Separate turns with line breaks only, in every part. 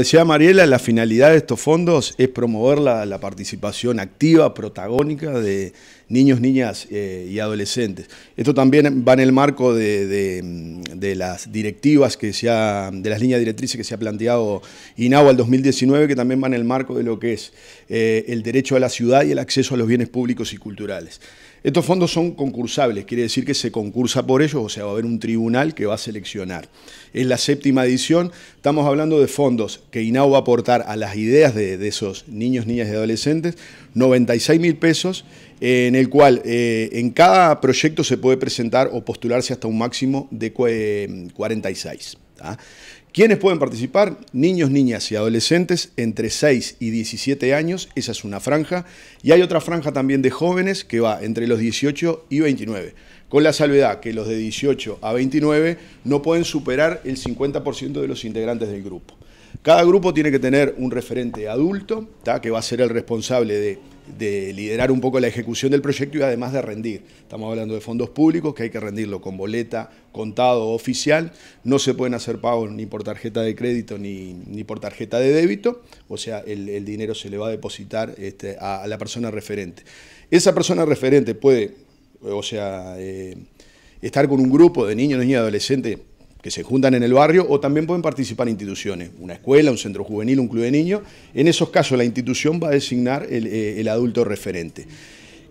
Decía Mariela, la finalidad de estos fondos es promover la, participación activa, protagónica de niños, niñas eh, y adolescentes. Esto también va en el marco de, las directivas que se de las líneas directrices que se ha planteado INAU al 2019, que también va en el marco de lo que es eh, el derecho a la ciudad y el acceso a los bienes públicos y culturales. Estos fondos son concursables, quiere decir que se concursa por ellos, o sea, va a haber un tribunal que va a seleccionar. En la séptima edición, estamos hablando de fondos que INAU va a aportar a las ideas de, esos niños, niñas y adolescentes, 96 mil pesos, en el cual eh, en cada proyecto se puede presentar o postularse hasta un máximo de 46. ¿Quiénes pueden participar? Niños, niñas y adolescentes entre 6 y 17 años, esa es una franja, y hay otra franja también de jóvenes que va entre los 18 y 29 con la salvedad que los de 18 a 29 no pueden superar el 50% de los integrantes del grupo. Cada grupo tiene que tener un referente adulto, que va a ser el responsable de, liderar un poco la ejecución del proyecto y además de rendir. Estamos hablando de fondos públicos que hay que rendirlo con boleta, contado oficial. No se pueden hacer pagos ni por tarjeta de crédito ni, por tarjeta de débito. O sea, el, dinero se le va a depositar este, a la persona referente. Esa persona referente puede o sea, eh, estar con un grupo de niños, niñas y adolescentes que se juntan en el barrio o también pueden participar instituciones, una escuela, un centro juvenil, un club de niños. En esos casos la institución va a designar eh, el, adulto referente.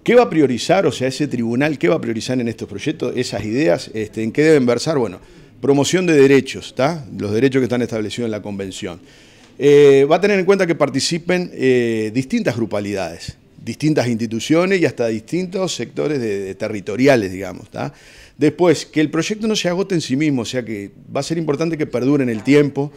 ¿Qué va a priorizar, o sea, ese tribunal, qué va a priorizar en estos proyectos, esas ideas, este, en qué deben versar? Bueno, promoción de derechos, los derechos que están establecidos en la convención. Eh, va a tener en cuenta que participen distintas grupalidades, distintas instituciones y hasta distintos sectores territoriales, digamos. Después, que el proyecto no se agote en sí mismo, o sea que va a ser importante que perdure en el tiempo,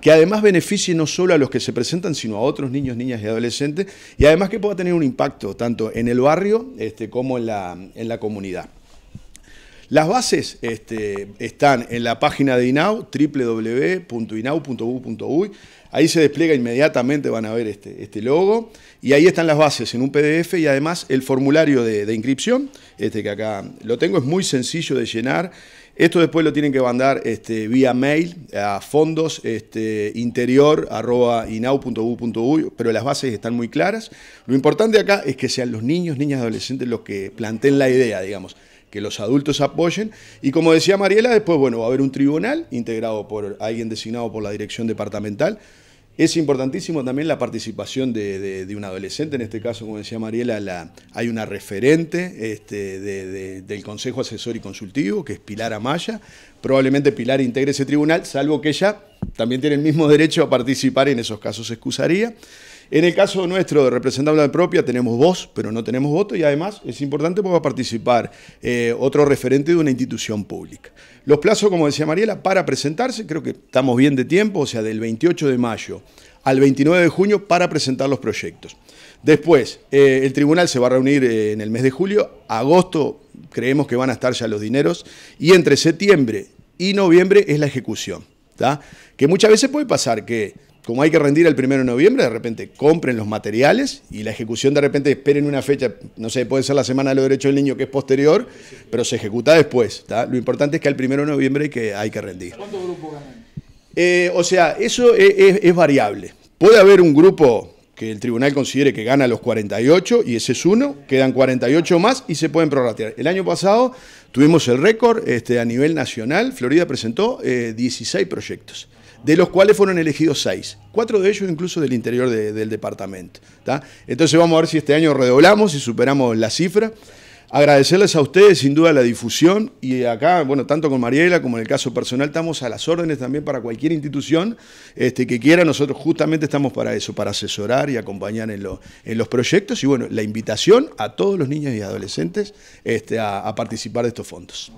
que además beneficie no solo a los que se presentan, sino a otros niños, niñas y adolescentes, y además que pueda tener un impacto tanto en el barrio este, como en la comunidad. Las bases este, están en la página de INAU, www.inau.gov.uy. Ahí se despliega inmediatamente, van a ver este, este, logo. Y ahí están las bases en un PDF y además el formulario de, inscripción, este que acá lo tengo, es muy sencillo de llenar. Esto después lo tienen que mandar este, vía mail a fondos este, pero las bases están muy claras. Lo importante acá es que sean los niños, niñas, adolescentes los que planteen la idea, digamos que los adultos apoyen. Y como decía Mariela, después, bueno, va a haber un tribunal integrado por alguien designado por la dirección departamental. Es importantísimo también la participación de, un adolescente, en este caso, como decía Mariela, hay una referente este, del Consejo Asesor y Consultivo, que es Pilar Amaya. Probablemente Pilar integre ese tribunal, salvo que ella también tiene el mismo derecho a participar, en esos casos se excusaría. En el caso nuestro de representante propia tenemos voz, pero no tenemos voto y además es importante porque va a participar eh, otro referente de una institución pública. Los plazos, como decía Mariela, para presentarse, creo que estamos bien de tiempo, o sea, del 28 de mayo al 29 de junio para presentar los proyectos. Después, eh, el tribunal se va a reunir eh, en el mes de julio, agosto creemos que van a estar ya los dineros, y entre septiembre y noviembre es la ejecución. Que muchas veces puede pasar que como hay que rendir el 1 de noviembre, de repente compren los materiales y la ejecución de repente esperen una fecha, no sé, puede ser la semana de los derechos del niño que es posterior, pero se ejecuta después. Lo importante es que el 1 de noviembre hay que, hay que rendir. ¿Cuántos grupos ganan? Eh, o sea, eso es, variable. Puede haber un grupo que el tribunal considere que gana los 48 y ese es uno, quedan 48 más y se pueden prorratear. El año pasado tuvimos el récord este, a nivel nacional, Florida presentó 16 eh, proyectos de los cuales fueron elegidos seis, cuatro de ellos incluso del interior del departamento. Entonces vamos a ver si este año redoblamos y superamos la cifra. Agradecerles a ustedes sin duda la difusión y acá, bueno, tanto con Mariela como en el caso personal, estamos a las órdenes también para cualquier institución este, que quiera. Nosotros justamente estamos para eso, para asesorar y acompañar en, los proyectos. Y bueno, la invitación a todos los niños y adolescentes este, a participar de estos fondos.